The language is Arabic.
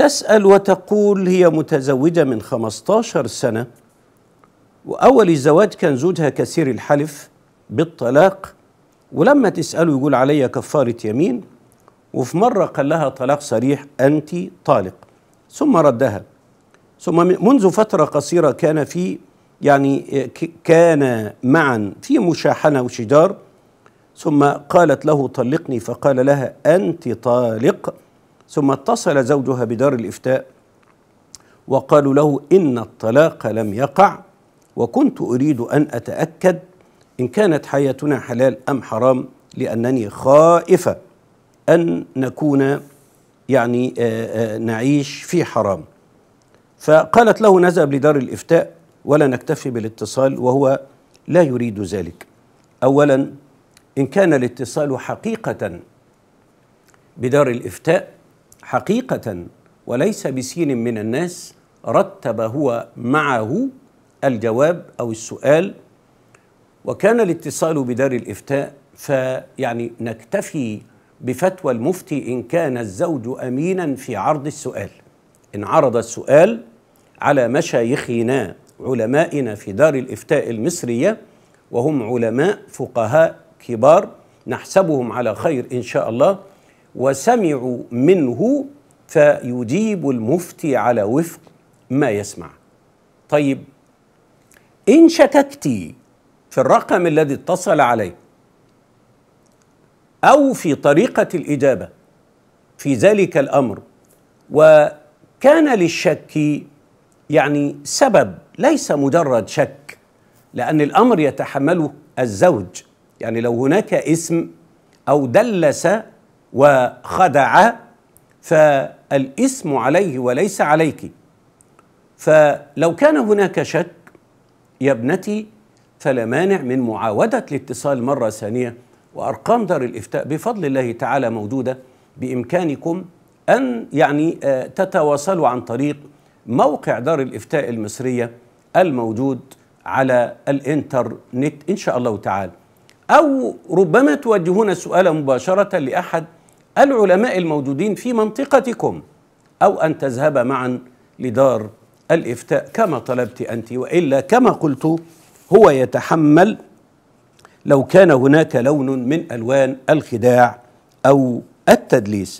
تسأل وتقول هي متزوجة من 15 سنة وأول الزواج كان زوجها كثير الحلف بالطلاق ولما تسأله يقول علي كفارة يمين وفي مرة قال لها طلاق صريح أنت طالق ثم ردها ثم منذ فترة قصيرة كان في يعني كان معا في مشاحنة وشجار ثم قالت له طلقني فقال لها أنت طالق ثم اتصل زوجها بدار الإفتاء وقالوا له إن الطلاق لم يقع وكنت أريد أن أتأكد إن كانت حياتنا حلال أم حرام لأنني خائفة أن نكون يعني آه، آه، نعيش في حرام فقالت له نذهب لدار الإفتاء ولا نكتفي بالاتصال وهو لا يريد ذلك أولا إن كان الاتصال حقيقة بدار الإفتاء حقيقة وليس بسين من الناس رتب هو معه الجواب أو السؤال وكان الاتصال بدار الإفتاء فيعني نكتفي بفتوى المفتي إن كان الزوج أمينا في عرض السؤال إن عرض السؤال على مشايخنا علمائنا في دار الإفتاء المصرية وهم علماء فقهاء كبار نحسبهم على خير إن شاء الله وسمعوا منه فيجيب المفتي على وفق ما يسمع طيب ان شككت في الرقم الذي اتصل عليه او في طريقه الاجابه في ذلك الامر وكان للشك يعني سبب ليس مجرد شك لان الامر يتحمله الزوج يعني لو هناك اسم او دلس وخدع فالاسم عليه وليس عليك فلو كان هناك شك يا ابنتي فلا مانع من معاودة الاتصال مرة ثانية وأرقام دار الإفتاء بفضل الله تعالى موجودة بإمكانكم أن يعني آه، تتواصلوا عن طريق موقع دار الإفتاء المصرية الموجود على الإنترنت إن شاء الله تعالى أو ربما توجهون السؤال مباشرة لأحد العلماء الموجودين في منطقتكم أو أن تذهب معا لدار الإفتاء كما طلبت أنت وإلا كما قلت هو يتحمل لو كان هناك لون من ألوان الخداع أو التدليس